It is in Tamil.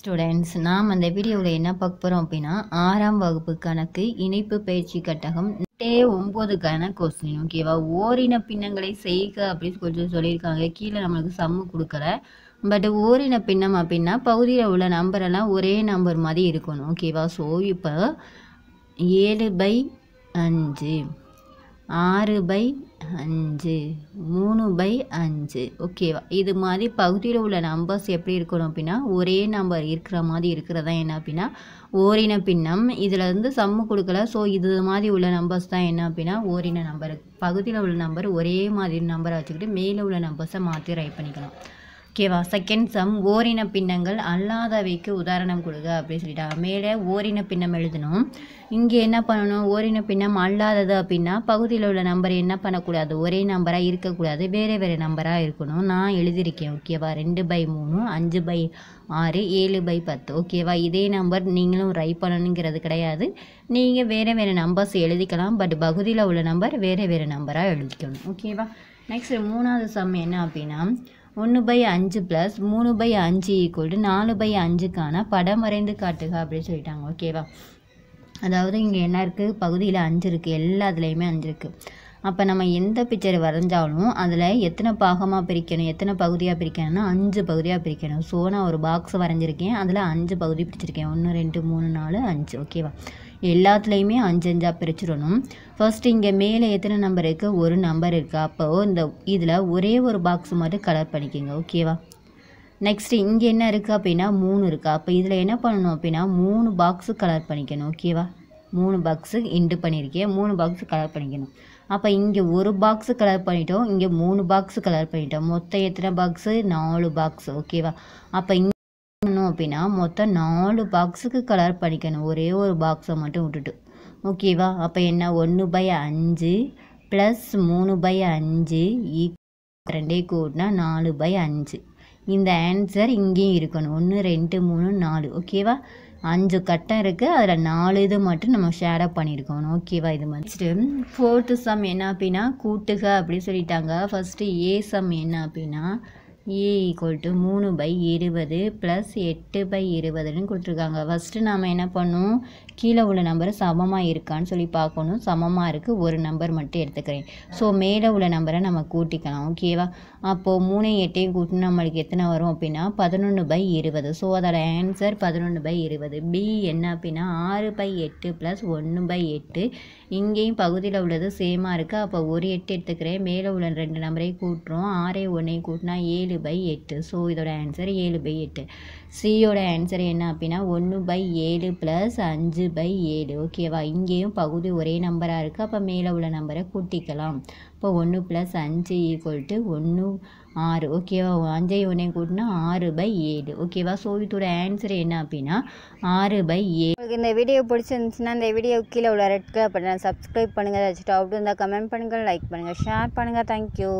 ஸ்டூடெண்ட்ஸ் நாம் அந்த வீடியோவில் என்ன பார்க்க போகிறோம் அப்படின்னா ஆறாம் வகுப்பு கணக்கு இணைப்பு பயிற்சி கட்டகம் டே ஒம்போதுக்கான கொஸ்டின் ஓகேவா ஓரின பின்னங்களை செய்க அப்படின்னு கொஞ்சம் சொல்லியிருக்காங்க கீழே நம்மளுக்கு சம்மு கொடுக்கல பட் ஓரின பின்னம் அப்படின்னா பகுதியில் உள்ள நம்பரெல்லாம் ஒரே நம்பர் மாதிரி இருக்கணும் ஓகேவா ஸோ இப்போ ஏழு பை அஞ்சு ஆறு பை அஞ்சு மூணு பை அஞ்சு ஓகேவா இது மாதிரி பகுதியில் உள்ள நம்பர்ஸ் எப்படி இருக்கணும் அப்படின்னா ஒரே நம்பர் இருக்கிற மாதிரி இருக்கிறதா என்ன அப்படின்னா ஓரின பின்னம் இதுலேருந்து சம்மு கொடுக்கல ஸோ இது மாதிரி உள்ள நம்பர்ஸ் தான் என்ன அப்படின்னா ஓரின நம்பர் பகுதியில் உள்ள நம்பர் ஒரே மாதிரி நம்பரை வச்சுக்கிட்டு மேலே உள்ள நம்பர்ஸை மாற்றி ரைட் பண்ணிக்கலாம் ஓகேவா செகண்ட் சம் ஓரின பின்னங்கள் அல்லாதவைக்கு உதாரணம் கொடுங்க அப்படின்னு சொல்லிட்டாங்க மேலே ஓரின பின்னம் எழுதணும் இங்கே என்ன பண்ணணும் ஓரின பின்னம் அல்லாதது அப்படின்னா பகுதியில் உள்ள நம்பர் என்ன பண்ணக்கூடாது ஒரே நம்பராக இருக்கக்கூடாது வேறு வேறு நம்பராக இருக்கணும் நான் எழுதியிருக்கேன் ஓகேவா ரெண்டு பை மூணு அஞ்சு பை ஆறு ஏழு பை பத்து ஓகேவா இதே நம்பர் நீங்களும் ரை பண்ணணுங்கிறது கிடையாது நீங்கள் வேறு வேறு நம்பர்ஸ் எழுதிக்கலாம் பட் பகுதியில் உள்ள நம்பர் வேறு வேறு நம்பராக எழுதிக்கணும் ஓகேவா நெக்ஸ்ட் மூணாவது சம் என்ன அப்படின்னா ஒன்று பை அஞ்சு ப்ளஸ் மூணு பை அஞ்சு ஈக்குவல் டு நாலு பை அஞ்சுக்கான படம் வரைந்து காட்டுக அப்படின்னு சொல்லிட்டாங்க ஓகேவா அதாவது இங்கே என்ன இருக்குது பகுதியில் அஞ்சு இருக்குது எல்லாத்துலேயுமே அஞ்சு இருக்குது அப்போ நம்ம எந்த பிக்சர் வரைஞ்சாலும் அதில் எத்தனை பாகமாக பிரிக்கணும் எத்தனை பகுதியாக பிரிக்கணும்னா அஞ்சு பகுதியாக பிரிக்கணும் ஸோ நான் ஒரு பாக்ஸ் வரைஞ்சிருக்கேன் அதில் அஞ்சு பகுதி பிரிச்சிருக்கேன் ஒன்று ரெண்டு மூணு நாலு அஞ்சு ஓகேவா எல்லாத்துலேயுமே அஞ்சு அஞ்சாக பிரிச்சிடணும் ஃபஸ்ட்டு இங்கே மேலே எத்தனை நம்பர் இருக்குது ஒரு நம்பர் இருக்குது அப்போது இந்த இதில் ஒரே ஒரு பாக்ஸ் மட்டும் கலர் பண்ணிக்கோங்க ஓகேவா நெக்ஸ்ட்டு இங்கே என்ன இருக்குது அப்படின்னா மூணு இருக்குது அப்போ இதில் என்ன பண்ணணும் அப்படின்னா மூணு பாக்ஸு கலர் பண்ணிக்கணும் ஓகேவா மூணு பாக்ஸு இண்டு பண்ணியிருக்கேன் மூணு பாக்ஸு கலர் பண்ணிக்கணும் அப்போ இங்கே ஒரு பாக்ஸு கலர் பண்ணிட்டோம் இங்கே மூணு பாக்ஸு கலர் பண்ணிட்டோம் மொத்தம் எத்தனை பாக்ஸு நாலு பாக்ஸ் ஓகேவா அப்போ இங்கே பண்ணணும் அப்படின்னா மொத்தம் நாலு பாக்ஸுக்கு கலர் பண்ணிக்கணும் ஒரே ஒரு பாக்ஸை மட்டும் விட்டுட்டு ஓகேவா அப்போ என்ன ஒன்று பை அஞ்சு ப்ளஸ் மூணு பை அஞ்சு ரெண்டே கூட்டினா நாலு பை அஞ்சு இந்த ஆன்சர் இங்கேயும் இருக்கணும் ஒன்று ரெண்டு மூணு நாலு ஓகேவா அஞ்சு கட்டம் இருக்குது அதில் நாலு இது மட்டும் நம்ம ஷேராக பண்ணியிருக்கோம் ஓகேவா இது மதிச்சுட்டு ஃபோர்த்து சம் என்ன அப்படின்னா கூட்டுக அப்படின்னு சொல்லிட்டாங்க ஃபஸ்ட்டு ஏ சம் என்ன அப்படின்னா ஏ ஈக்குவல் டு மூணு பை இருபது ப்ளஸ் எட்டு பை இருபதுன்னு கொடுத்துருக்காங்க ஃபஸ்ட்டு நாம் என்ன பண்ணும் கீழே உள்ள நம்பர் சமமாக இருக்கான்னு சொல்லி பார்க்கணும் சமமாக இருக்குது ஒரு நம்பர் மட்டும் எடுத்துக்கிறேன் ஸோ மேலே உள்ள நம்பரை நம்ம கூட்டிக்கலாம் ஓகேவா அப்போது மூணையும் எட்டையும் கூட்டினா நம்மளுக்கு எத்தனை வரும் அப்படின்னா பதினொன்று பை இருபது ஸோ அதோட ஆன்சர் பதினொன்று பை இருபது பி என்ன அப்படின்னா ஆறு பை எட்டு ப்ளஸ் ஒன்று பை எட்டு இங்கேயும் பகுதியில் உள்ளது சேமாக இருக்குது அப்போ ஒரு எட்டு எடுத்துக்கிறேன் மேலே உள்ள ரெண்டு நம்பரையும் கூட்டுறோம் ஆறே ஒன்றையும் கூட்டினா ஏழு ஏழு பை எட்டு ஸோ இதோட ஆன்சர் ஏழு பை எட்டு சியோட ஆன்சர் என்ன அப்படின்னா ஒன்று பை ஏழு ப்ளஸ் அஞ்சு பை ஏழு ஓகேவா இங்கேயும் பகுதி ஒரே நம்பராக இருக்குது அப்போ மேலே உள்ள நம்பரை கூட்டிக்கலாம் இப்போ ஒன்று ப்ளஸ் அஞ்சு ஈக்குவல் டு ஒன்று ஆறு ஓகேவா அஞ்சை ஒன்றே கூட்டினா ஆறு பை ஏழு ஓகேவா ஸோ இதோட ஆன்சர் என்ன அப்படின்னா ஆறு பை ஏழு இந்த வீடியோ பிடிச்சிருந்துச்சுன்னா இந்த வீடியோ கீழே உள்ள ரெட் கலர் பட்டனை சப்ஸ்கிரைப் பண்ணுங்கள் ஏதாச்சும் டவுட் இருந்தால் கமெண்ட் பண்ணுங்கள் லைக் பண்ணுங்கள் ஷேர் பண்ணுங்கள் தேங்க்யூ